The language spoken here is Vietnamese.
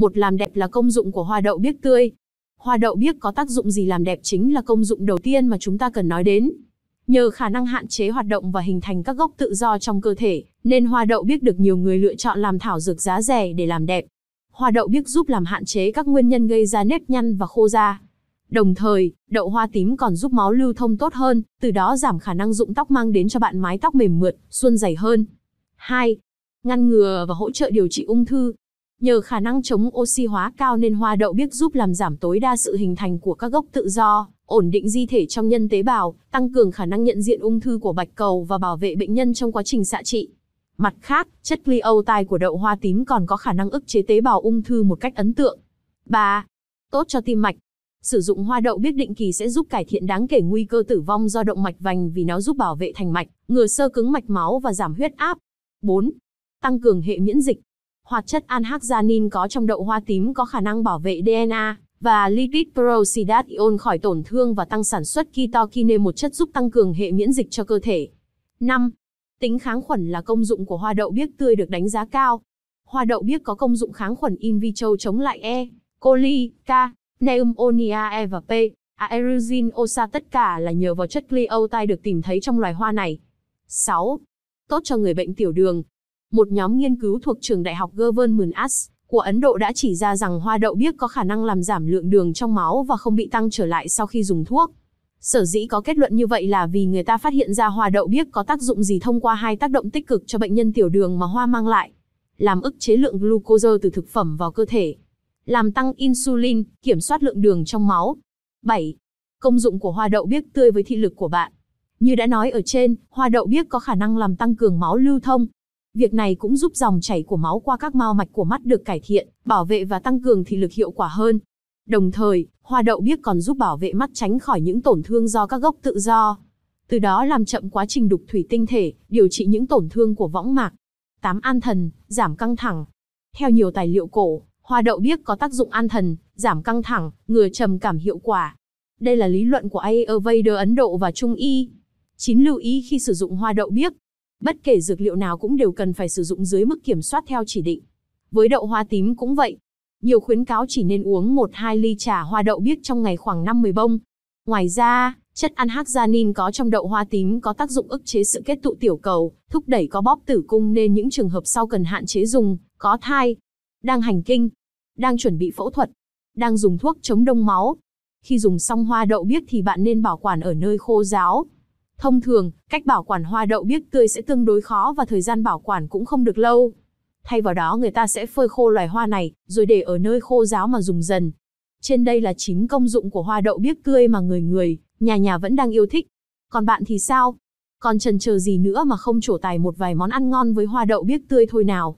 Một làm đẹp là công dụng của hoa đậu biếc tươi. Hoa đậu biếc có tác dụng gì làm đẹp chính là công dụng đầu tiên mà chúng ta cần nói đến. Nhờ khả năng hạn chế hoạt động và hình thành các gốc tự do trong cơ thể, nên hoa đậu biếc được nhiều người lựa chọn làm thảo dược giá rẻ để làm đẹp. Hoa đậu biếc giúp làm hạn chế các nguyên nhân gây ra nếp nhăn và khô da. Đồng thời, đậu hoa tím còn giúp máu lưu thông tốt hơn, từ đó giảm khả năng rụng tóc mang đến cho bạn mái tóc mềm mượt, suôn dày hơn. 2. Ngăn ngừa và hỗ trợ điều trị ung thư. Nhờ khả năng chống oxy hóa cao nên hoa đậu biếc giúp làm giảm tối đa sự hình thành của các gốc tự do, ổn định di thể trong nhân tế bào, tăng cường khả năng nhận diện ung thư của bạch cầu và bảo vệ bệnh nhân trong quá trình xạ trị. Mặt khác, chất gliotide của đậu hoa tím còn có khả năng ức chế tế bào ung thư một cách ấn tượng. 3. Tốt cho tim mạch. Sử dụng hoa đậu biếc định kỳ sẽ giúp cải thiện đáng kể nguy cơ tử vong do động mạch vành vì nó giúp bảo vệ thành mạch, ngừa sơ cứng mạch máu và giảm huyết áp. 4. Tăng cường hệ miễn dịch hoạt chất anhexanin có trong đậu hoa tím có khả năng bảo vệ DNA và lipid peroxidation khỏi tổn thương và tăng sản xuất ketokine một chất giúp tăng cường hệ miễn dịch cho cơ thể. 5. Tính kháng khuẩn là công dụng của hoa đậu biếc tươi được đánh giá cao. Hoa đậu biếc có công dụng kháng khuẩn in vitro chống lại E, coli, K, Pneumonia E và P, Aerugin osa tất cả là nhờ vào chất gliotide được tìm thấy trong loài hoa này. 6. Tốt cho người bệnh tiểu đường một nhóm nghiên cứu thuộc trường đại học Government Arts của Ấn Độ đã chỉ ra rằng hoa đậu biếc có khả năng làm giảm lượng đường trong máu và không bị tăng trở lại sau khi dùng thuốc. Sở dĩ có kết luận như vậy là vì người ta phát hiện ra hoa đậu biếc có tác dụng gì thông qua hai tác động tích cực cho bệnh nhân tiểu đường mà hoa mang lại. Làm ức chế lượng glucose từ thực phẩm vào cơ thể. Làm tăng insulin, kiểm soát lượng đường trong máu. 7. Công dụng của hoa đậu biếc tươi với thị lực của bạn. Như đã nói ở trên, hoa đậu biếc có khả năng làm tăng cường máu lưu thông, Việc này cũng giúp dòng chảy của máu qua các mao mạch của mắt được cải thiện, bảo vệ và tăng cường thị lực hiệu quả hơn. Đồng thời, hoa đậu biếc còn giúp bảo vệ mắt tránh khỏi những tổn thương do các gốc tự do. Từ đó làm chậm quá trình đục thủy tinh thể, điều trị những tổn thương của võng mạc. 8. An thần, giảm căng thẳng. Theo nhiều tài liệu cổ, hoa đậu biếc có tác dụng an thần, giảm căng thẳng, ngừa trầm cảm hiệu quả. Đây là lý luận của Ayurveda e Ấn Độ và Trung Y. Chín lưu ý khi sử dụng hoa đậu biếc. Bất kể dược liệu nào cũng đều cần phải sử dụng dưới mức kiểm soát theo chỉ định. Với đậu hoa tím cũng vậy. Nhiều khuyến cáo chỉ nên uống 1-2 ly trà hoa đậu biếc trong ngày khoảng 50 bông. Ngoài ra, chất ăn hexanin có trong đậu hoa tím có tác dụng ức chế sự kết tụ tiểu cầu, thúc đẩy có bóp tử cung nên những trường hợp sau cần hạn chế dùng, có thai, đang hành kinh, đang chuẩn bị phẫu thuật, đang dùng thuốc chống đông máu. Khi dùng xong hoa đậu biếc thì bạn nên bảo quản ở nơi khô ráo, Thông thường, cách bảo quản hoa đậu biếc tươi sẽ tương đối khó và thời gian bảo quản cũng không được lâu. Thay vào đó người ta sẽ phơi khô loài hoa này, rồi để ở nơi khô ráo mà dùng dần. Trên đây là 9 công dụng của hoa đậu biếc tươi mà người người, nhà nhà vẫn đang yêu thích. Còn bạn thì sao? Còn trần chờ gì nữa mà không trổ tài một vài món ăn ngon với hoa đậu biếc tươi thôi nào?